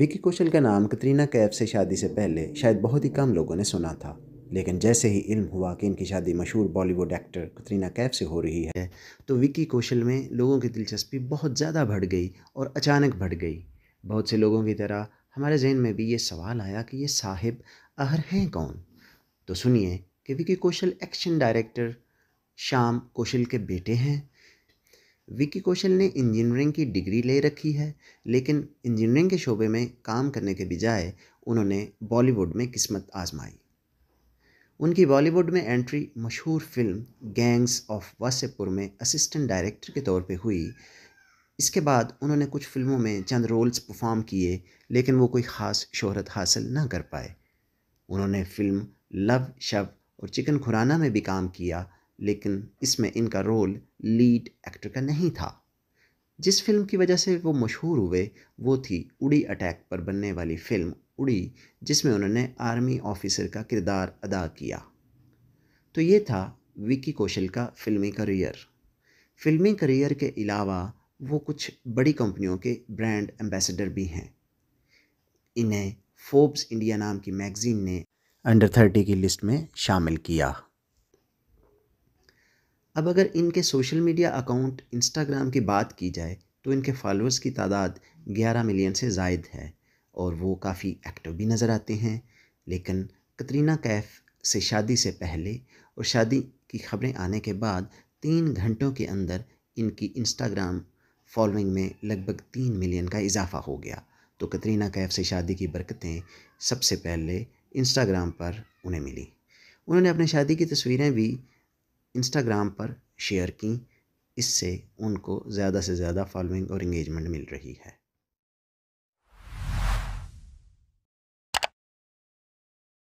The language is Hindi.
विकी कौशल का नाम कतरीना कैफ से शादी से पहले शायद बहुत ही कम लोगों ने सुना था लेकिन जैसे ही इल्म हुआ कि इनकी शादी मशहूर बॉलीवुड एक्टर कतरीना कैफ से हो रही है तो विकी कौशल में लोगों की दिलचस्पी बहुत ज़्यादा बढ़ गई और अचानक बढ़ गई बहुत से लोगों की तरह हमारे जहन में भी ये सवाल आया कि ये साहिब अहर हैं कौन तो सुनिए कि विकी कौशल एक्शन डायरेक्टर श्याम कौशल के बेटे हैं विक्की कौशल ने इंजीनियरिंग की डिग्री ले रखी है लेकिन इंजीनियरिंग के शोबे में काम करने के बजाय उन्होंने बॉलीवुड में किस्मत आजमाई उनकी बॉलीवुड में एंट्री मशहूर फिल्म गैंग्स ऑफ वासेपुर में असिस्टेंट डायरेक्टर के तौर पे हुई इसके बाद उन्होंने कुछ फिल्मों में चंद रोल्स परफॉर्म किए लेकिन वो कोई ख़ास शोहरत हासिल ना कर पाए उन्होंने फिल्म लव शव और चिकन खुराना में भी काम किया लेकिन इसमें इनका रोल लीड एक्टर का नहीं था जिस फिल्म की वजह से वो मशहूर हुए वो थी उड़ी अटैक पर बनने वाली फिल्म उड़ी जिसमें उन्होंने आर्मी ऑफिसर का किरदार अदा किया तो ये था विकी कौशल का फिल्मी करियर फिल्मी करियर के अलावा वो कुछ बड़ी कंपनियों के ब्रांड एम्बेसडर भी हैं इन्हें फोर्ब्स इंडिया नाम की मैगज़ीन ने अंडर थर्टी की लिस्ट में शामिल किया अब अगर इनके सोशल मीडिया अकाउंट इंस्टाग्राम की बात की जाए तो इनके फॉलोअर्स की तादाद 11 मिलियन से जायद है और वो काफ़ी एक्टिव भी नज़र आते हैं लेकिन कतरीना कैफ से शादी से पहले और शादी की खबरें आने के बाद तीन घंटों के अंदर इनकी इंस्टाग्राम फॉलोइंग में लगभग तीन मिलियन का इजाफा हो गया तो कतरीना कैफ से शादी की बरकतें सबसे पहले इंस्टाग्राम पर उन्हें मिली उन्होंने अपनी शादी की तस्वीरें भी इंस्टाग्राम पर शेयर की इससे उनको ज़्यादा से ज़्यादा फॉलोइंग और इंगेजमेंट मिल रही है